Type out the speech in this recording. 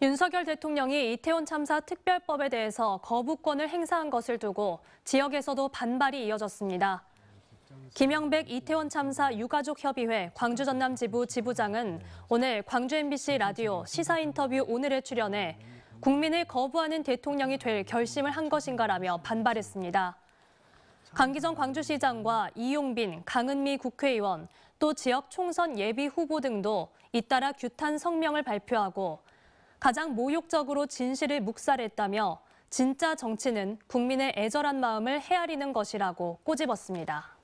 윤석열 대통령이 이태원 참사 특별법에 대해서 거부권을 행사한 것을 두고 지역에서도 반발이 이어졌습니다. 김영백 이태원 참사 유가족협의회 광주 전남 지부 지부장은 오늘 광주 MBC 라디오 시사 인터뷰 오늘에 출연해 국민을 거부하는 대통령이 될 결심을 한 것인가라며 반발했습니다. 강기정 광주시장과 이용빈, 강은미 국회의원, 또 지역 총선 예비 후보 등도 잇따라 규탄 성명을 발표하고 가장 모욕적으로 진실을 묵살했다며 진짜 정치는 국민의 애절한 마음을 헤아리는 것이라고 꼬집었습니다.